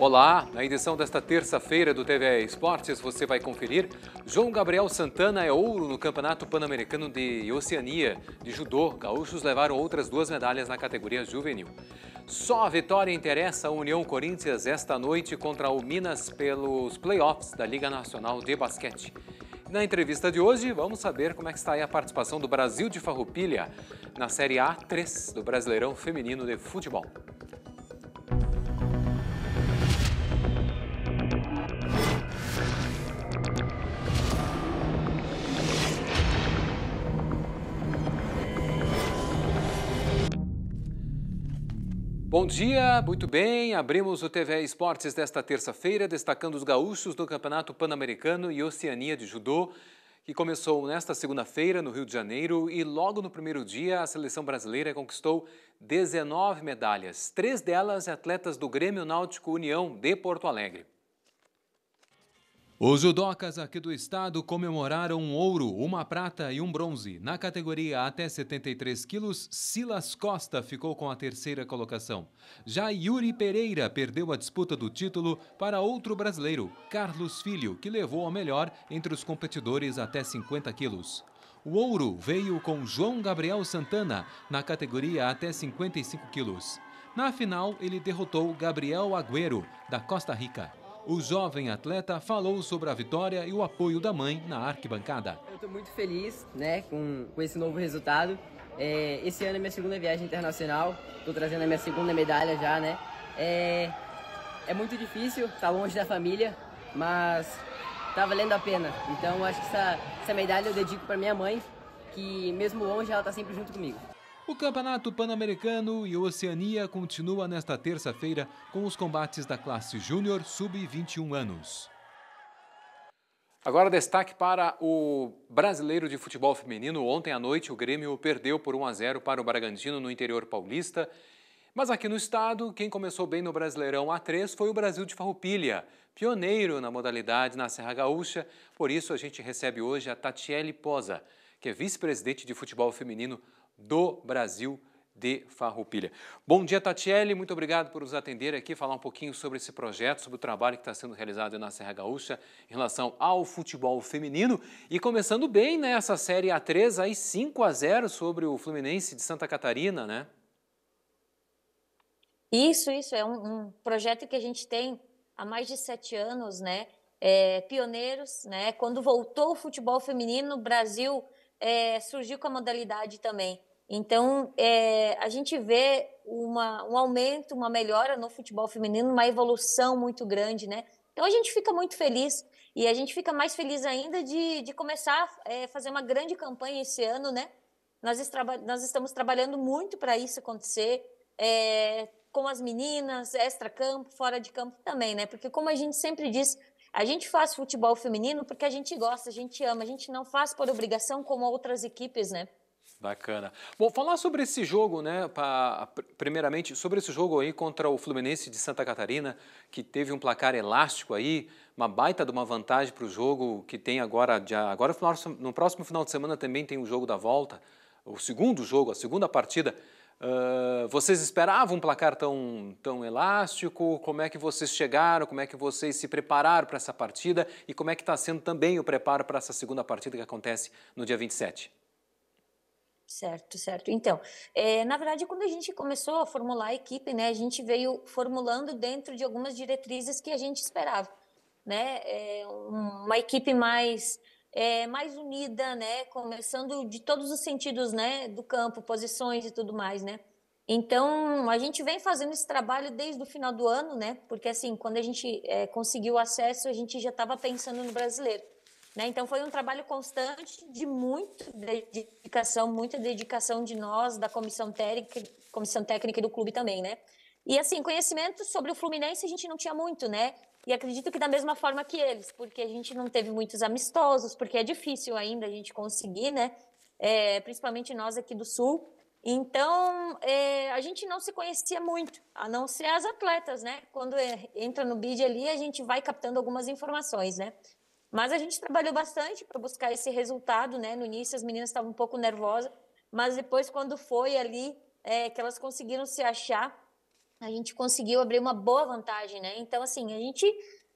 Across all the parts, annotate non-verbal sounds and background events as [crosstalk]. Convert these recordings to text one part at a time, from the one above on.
Olá, na edição desta terça-feira do TV Esportes você vai conferir. João Gabriel Santana é ouro no Campeonato Pan-Americano de Oceania de Judô. Gaúchos levaram outras duas medalhas na categoria juvenil. Só a vitória interessa a União Corinthians esta noite contra o Minas pelos playoffs da Liga Nacional de Basquete. Na entrevista de hoje, vamos saber como é que está a participação do Brasil de Farroupilha na Série A3 do Brasileirão Feminino de Futebol. Bom dia, muito bem. Abrimos o TV Esportes desta terça-feira, destacando os gaúchos no Campeonato Pan-Americano e Oceania de Judô, que começou nesta segunda-feira no Rio de Janeiro e logo no primeiro dia a seleção brasileira conquistou 19 medalhas, três delas atletas do Grêmio Náutico União de Porto Alegre. Os judocas aqui do estado comemoraram um ouro, uma prata e um bronze. Na categoria até 73 quilos, Silas Costa ficou com a terceira colocação. Já Yuri Pereira perdeu a disputa do título para outro brasileiro, Carlos Filho, que levou a melhor entre os competidores até 50 quilos. O ouro veio com João Gabriel Santana, na categoria até 55 quilos. Na final, ele derrotou Gabriel Agüero, da Costa Rica. O jovem atleta falou sobre a vitória e o apoio da mãe na arquibancada. Eu estou muito feliz né, com, com esse novo resultado. É, esse ano é minha segunda viagem internacional, estou trazendo a minha segunda medalha já, né? É, é muito difícil, estar tá longe da família, mas está valendo a pena. Então acho que essa, essa medalha eu dedico para minha mãe, que mesmo longe ela está sempre junto comigo. O Campeonato Pan-Americano e Oceania continua nesta terça-feira com os combates da classe Júnior Sub-21 anos. Agora destaque para o Brasileiro de Futebol Feminino. Ontem à noite o Grêmio perdeu por 1 a 0 para o Bragantino no interior paulista. Mas aqui no estado, quem começou bem no Brasileirão A3 foi o Brasil de Farroupilha, pioneiro na modalidade na Serra Gaúcha. Por isso a gente recebe hoje a Tatiele Posa, que é vice-presidente de futebol feminino do Brasil de Farroupilha. Bom dia, Tatiele. Muito obrigado por nos atender aqui, falar um pouquinho sobre esse projeto, sobre o trabalho que está sendo realizado na Serra Gaúcha em relação ao futebol feminino. E começando bem nessa né, Série A3, aí 5 a 0 sobre o Fluminense de Santa Catarina, né? Isso, isso. É um, um projeto que a gente tem há mais de sete anos, né? É, pioneiros, né? Quando voltou o futebol feminino, o Brasil é, surgiu com a modalidade também. Então, é, a gente vê uma, um aumento, uma melhora no futebol feminino, uma evolução muito grande, né? Então, a gente fica muito feliz e a gente fica mais feliz ainda de, de começar a é, fazer uma grande campanha esse ano, né? Nós, nós estamos trabalhando muito para isso acontecer, é, com as meninas, extra-campo, fora de campo também, né? Porque, como a gente sempre diz, a gente faz futebol feminino porque a gente gosta, a gente ama, a gente não faz por obrigação como outras equipes, né? Bacana. Bom, falar sobre esse jogo, né? Pra, primeiramente, sobre esse jogo aí contra o Fluminense de Santa Catarina, que teve um placar elástico aí, uma baita de uma vantagem para o jogo que tem agora. Já, agora no próximo final de semana também tem o jogo da volta, o segundo jogo, a segunda partida. Uh, vocês esperavam um placar tão, tão elástico? Como é que vocês chegaram? Como é que vocês se prepararam para essa partida? E como é que está sendo também o preparo para essa segunda partida que acontece no dia 27? Certo, certo. Então, é, na verdade, quando a gente começou a formular a equipe, né, a gente veio formulando dentro de algumas diretrizes que a gente esperava, né, é, uma equipe mais é, mais unida, né, começando de todos os sentidos, né, do campo, posições e tudo mais, né. Então, a gente vem fazendo esse trabalho desde o final do ano, né, porque assim, quando a gente conseguiu acesso, a gente já estava pensando no brasileiro. Né? Então foi um trabalho constante de muita dedicação, muita dedicação de nós, da comissão técnica, comissão técnica do clube também, né? E assim, conhecimento sobre o Fluminense a gente não tinha muito, né? E acredito que da mesma forma que eles, porque a gente não teve muitos amistosos, porque é difícil ainda a gente conseguir, né? É, principalmente nós aqui do Sul. Então, é, a gente não se conhecia muito, a não ser as atletas, né? Quando é, entra no bid ali, a gente vai captando algumas informações, né? Mas a gente trabalhou bastante para buscar esse resultado, né? No início as meninas estavam um pouco nervosas, mas depois quando foi ali é, que elas conseguiram se achar, a gente conseguiu abrir uma boa vantagem, né? Então assim a gente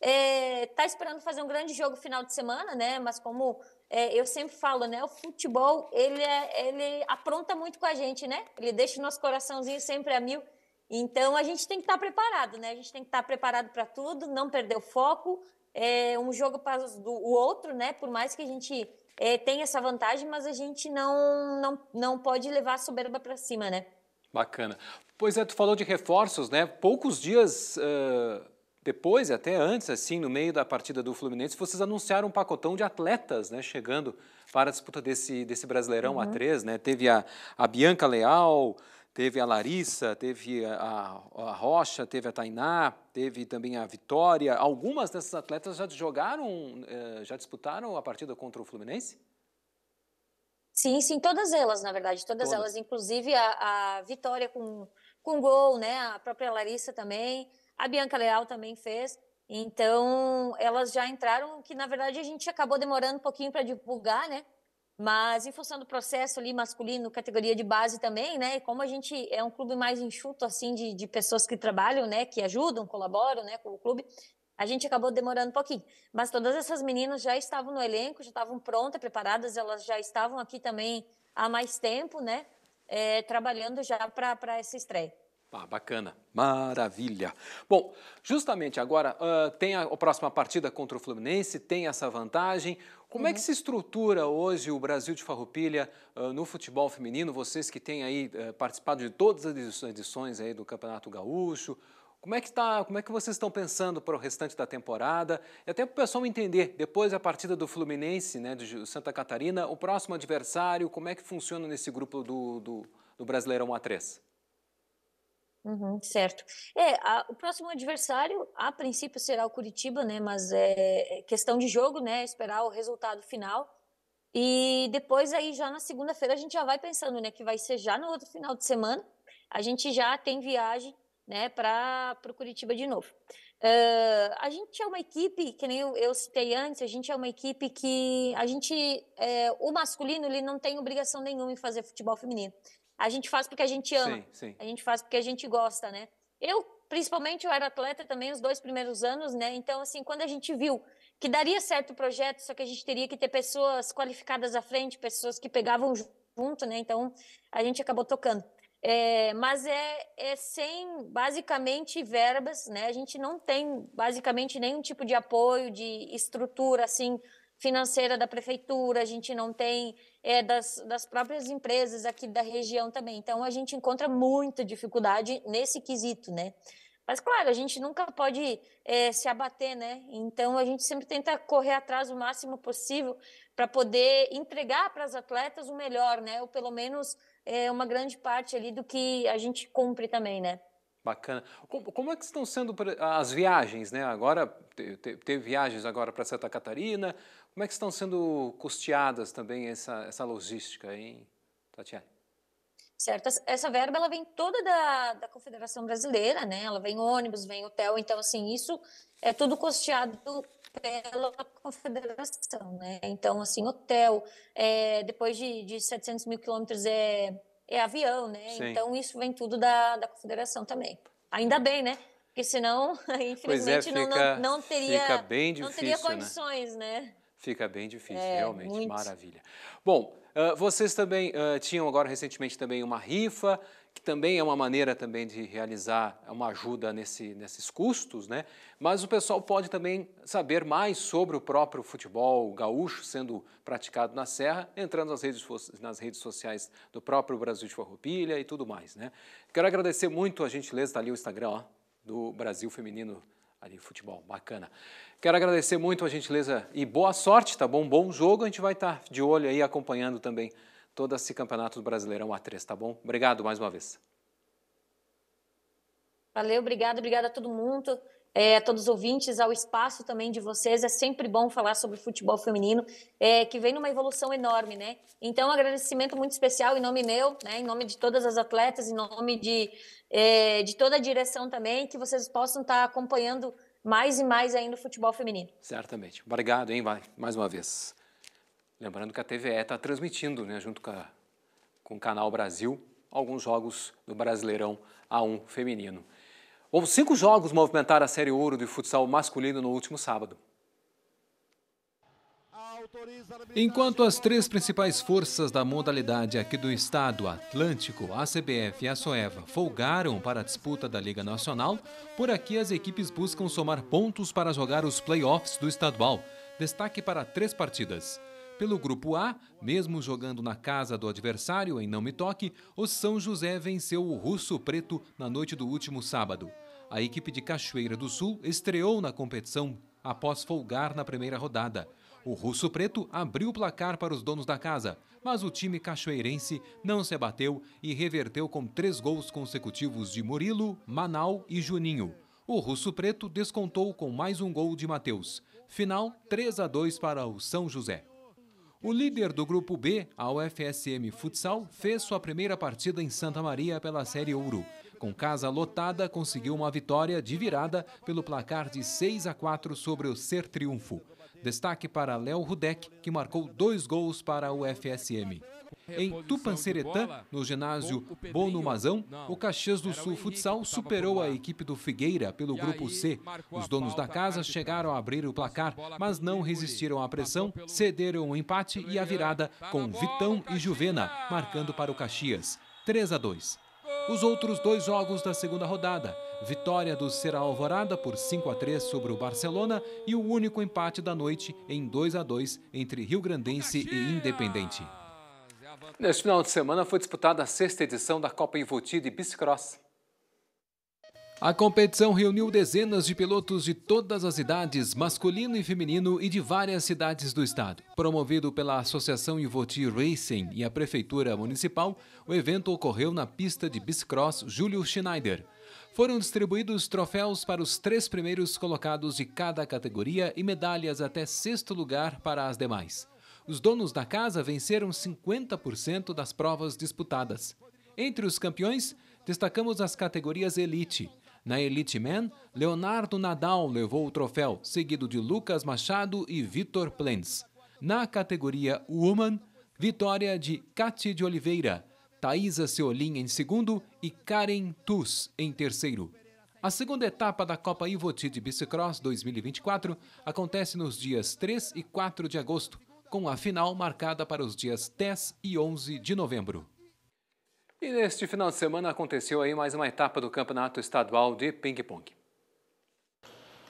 está é, esperando fazer um grande jogo final de semana, né? Mas como é, eu sempre falo, né? O futebol ele é, ele apronta muito com a gente, né? Ele deixa o nosso coraçãozinho sempre a mil. Então a gente tem que estar tá preparado, né? A gente tem que estar tá preparado para tudo, não perder o foco é, um jogo para o outro, né? Por mais que a gente é, tenha essa vantagem, mas a gente não, não, não pode levar a soberba para cima, né? Bacana. Pois é, tu falou de reforços, né? Poucos dias uh, depois, até antes, assim, no meio da partida do Fluminense, vocês anunciaram um pacotão de atletas, né? Chegando para a disputa desse, desse Brasileirão uhum. A3, né? Teve a, a Bianca Leal, Teve a Larissa, teve a, a Rocha, teve a Tainá, teve também a Vitória. Algumas dessas atletas já jogaram, eh, já disputaram a partida contra o Fluminense? Sim, sim, todas elas, na verdade, todas, todas. elas, inclusive a, a, Vitória com, com gol, né? A própria Larissa também, a Bianca Leal também fez. Então, elas já entraram, que na verdade a gente acabou demorando um pouquinho para divulgar, né? Mas em função do processo ali masculino, categoria de base também, né? Como a gente é um clube mais enxuto assim de, de pessoas que trabalham, né? Que ajudam, colaboram, né? Com o clube, a gente acabou demorando um pouquinho. Mas todas essas meninas já estavam no elenco, já estavam prontas, preparadas. Elas já estavam aqui também há mais tempo, né? É, trabalhando já para essa estreia. Ah, bacana, maravilha. Bom, justamente agora uh, tem a, a, próxima partida contra o Fluminense, tem essa vantagem. Como uhum. é que uhum. se estrutura hoje o Brasil de Farroupilha uh, no futebol feminino? Vocês que têm aí uh, participado de todas as edições aí do Campeonato Gaúcho, como é que tá, como é que vocês estão pensando para o restante da temporada? E até para o pessoal entender, depois da partida do Fluminense, né, de Santa Catarina, o próximo adversário, como é que funciona nesse grupo do, do, do Brasileirão A3? Uhum, certo. É, a, o próximo adversário, a princípio, será o Curitiba, né? Mas é, é questão de jogo, né? Esperar o resultado final. E depois aí já na segunda-feira a gente já vai pensando, né? Que vai ser já no outro final de semana. A gente já tem viagem, né? Para o Curitiba de novo. Uh, a gente é uma equipe, que nem eu, eu, citei antes, a gente é uma equipe que a gente, é, o masculino, ele não tem obrigação nenhuma em fazer futebol feminino. A gente faz porque a gente ama. Sim, sim. A gente faz porque a gente gosta, né? Eu, principalmente, eu era atleta também os dois primeiros anos, né? Então, assim, quando a gente viu que daria certo o projeto, só que a gente teria que ter pessoas qualificadas à frente, pessoas que pegavam junto, né? Então, a gente acabou tocando. É, mas é, é, sem, basicamente, verbas, né? A gente não tem, basicamente, nenhum tipo de apoio, de estrutura, assim, financeira da prefeitura, a gente não tem é, das, das próprias empresas aqui da região também. Então, a gente encontra muita dificuldade nesse quesito, né? Mas, claro, a gente nunca pode é, se abater, né? Então, a gente sempre tenta correr atrás o máximo possível para poder entregar para as atletas o melhor, né? Ou pelo menos é, uma grande parte ali do que a gente cumpre também, né? Bacana. Como, como é que estão sendo as viagens, né? Agora, teve te, viagens agora para Santa Catarina. Como é que estão sendo custeadas também essa, essa logística, hein, Tatiane? Certo, essa verba ela vem toda da, da Confederação Brasileira, né? Ela vem ônibus, vem hotel, então assim, isso é tudo custeado pela confederação, né? Então, assim, hotel, é, depois de, de 700 mil quilômetros é é avião, né? Sim. Então isso vem tudo da, da confederação também. Ainda bem, né? Porque senão, [laughs] é, infelizmente, é, fica, não, não, não, teria, difícil, não né? teria condições, né? né? Fica bem difícil, é, realmente. Muito. Maravilha. Bom, uh, vocês também uh, tinham agora recentemente também uma rifa que também é uma maneira também de realizar é uma ajuda nesse, nesses custos, né? mas o pessoal pode também saber mais sobre o próprio futebol gaúcho sendo praticado na Serra, entrando nas redes, nas redes sociais do próprio Brasil de Farroupilha e tudo mais. Né? Quero agradecer muito a gentileza, está ali o Instagram ó, do Brasil Feminino ali futebol, bacana. Quero agradecer muito a gentileza e boa sorte, tá bom? Bom jogo, a gente vai estar tá de olho aí acompanhando também todo esse campeonato do Brasileirão A3, tá bom? Obrigado mais uma vez. Valeu, obrigado, obrigado a todo mundo, é, a todos os ouvintes, ao espaço também de vocês. É sempre bom falar sobre futebol feminino, é, que vem numa evolução enorme, né? Então, um agradecimento muito especial em nome meu, né? em nome de todas as atletas, em nome de, é, de toda a direção também, que vocês possam estar acompanhando mais e mais ainda o futebol feminino. Certamente. Obrigado, hein, Vai, mais uma vez. Lembrando que a TVE está transmitindo, né, junto com, a, com o Canal Brasil, alguns jogos do Brasileirão A1 feminino. Houve cinco jogos movimentar a Série Ouro de futsal masculino no último sábado. Enquanto as três principais forças da modalidade aqui do estado Atlântico, a CBF e a Soeva, folgaram para a disputa da Liga Nacional, por aqui as equipes buscam somar pontos para jogar os playoffs do estadual. Destaque para três partidas. Pelo grupo A, mesmo jogando na casa do adversário em Não Me Toque, o São José venceu o Russo Preto na noite do último sábado. A equipe de Cachoeira do Sul estreou na competição após folgar na primeira rodada. O Russo Preto abriu o placar para os donos da casa, mas o time cachoeirense não se abateu e reverteu com três gols consecutivos de Murilo, Manau e Juninho. O Russo Preto descontou com mais um gol de Matheus. Final 3 a 2 para o São José. O líder do grupo B, a UFSM Futsal, fez sua primeira partida em Santa Maria pela Série Ouro. Com casa lotada, conseguiu uma vitória de virada pelo placar de 6 a 4 sobre o Ser Triunfo. Destaque para Léo Rudek, que marcou dois gols para o FSM. Em Tupanceretã, no ginásio Bono Mazão, o Caxias do Sul Futsal superou a equipe do Figueira pelo grupo C. Os donos da casa chegaram a abrir o placar, mas não resistiram à pressão, cederam o empate e a virada tá com Vitão e Juvena, marcando para o Caxias 3 a 2. Os outros dois jogos da segunda rodada Vitória do Será Alvorada por 5 a 3 sobre o Barcelona e o único empate da noite em 2 a 2 entre Rio Grandense e Independente. Neste final de semana foi disputada a sexta edição da Copa Ivoti de Bicicross. A competição reuniu dezenas de pilotos de todas as idades, masculino e feminino, e de várias cidades do estado. Promovido pela Associação Ivoti Racing e a Prefeitura Municipal, o evento ocorreu na pista de bicicross Júlio Schneider foram distribuídos troféus para os três primeiros colocados de cada categoria e medalhas até sexto lugar para as demais. Os donos da casa venceram 50% das provas disputadas. Entre os campeões, destacamos as categorias Elite. Na Elite Men, Leonardo Nadal levou o troféu, seguido de Lucas Machado e Vitor Plens. Na categoria Woman, vitória de Katia de Oliveira, Thaisa Seolim em segundo e Karen Tus em terceiro. A segunda etapa da Copa Ivoti de Bicicross 2024 acontece nos dias 3 e 4 de agosto, com a final marcada para os dias 10 e 11 de novembro. E neste final de semana aconteceu aí mais uma etapa do Campeonato Estadual de Ping Pong.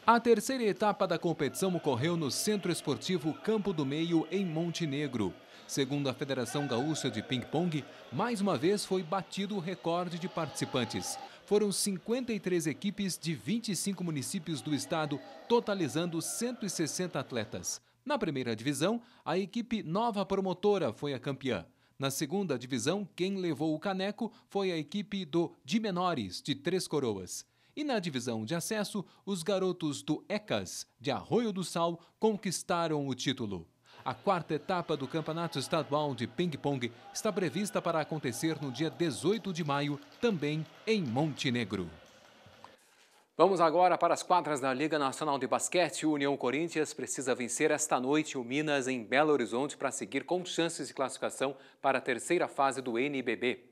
A terceira etapa da competição ocorreu no Centro Esportivo Campo do Meio, em Montenegro. Segundo a Federação Gaúcha de Ping Pong, mais uma vez foi batido o recorde de participantes. Foram 53 equipes de 25 municípios do estado, totalizando 160 atletas. Na primeira divisão, a equipe Nova Promotora foi a campeã. Na segunda divisão, quem levou o caneco foi a equipe do De Menores, de Três Coroas. E na divisão de acesso, os garotos do ECAS, de Arroio do Sal, conquistaram o título. A quarta etapa do Campeonato Estadual de Ping-Pong está prevista para acontecer no dia 18 de maio, também em Montenegro. Vamos agora para as quadras da Liga Nacional de Basquete. O União Corinthians precisa vencer esta noite o Minas em Belo Horizonte para seguir com chances de classificação para a terceira fase do NBB.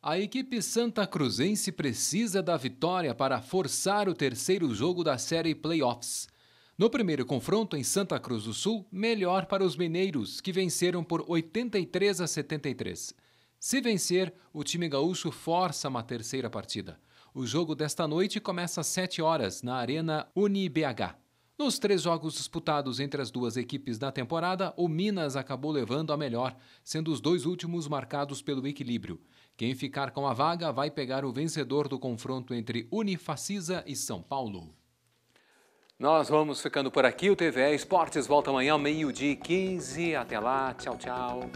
A equipe santa cruzense precisa da vitória para forçar o terceiro jogo da série Playoffs. No primeiro confronto em Santa Cruz do Sul, melhor para os mineiros, que venceram por 83 a 73. Se vencer, o time gaúcho força uma terceira partida. O jogo desta noite começa às 7 horas na Arena UniBH. Nos três jogos disputados entre as duas equipes na temporada, o Minas acabou levando a melhor, sendo os dois últimos marcados pelo equilíbrio. Quem ficar com a vaga vai pegar o vencedor do confronto entre Unifacisa e São Paulo. Nós vamos ficando por aqui. O TVE Esportes volta amanhã, meio-dia e 15. Até lá. Tchau, tchau.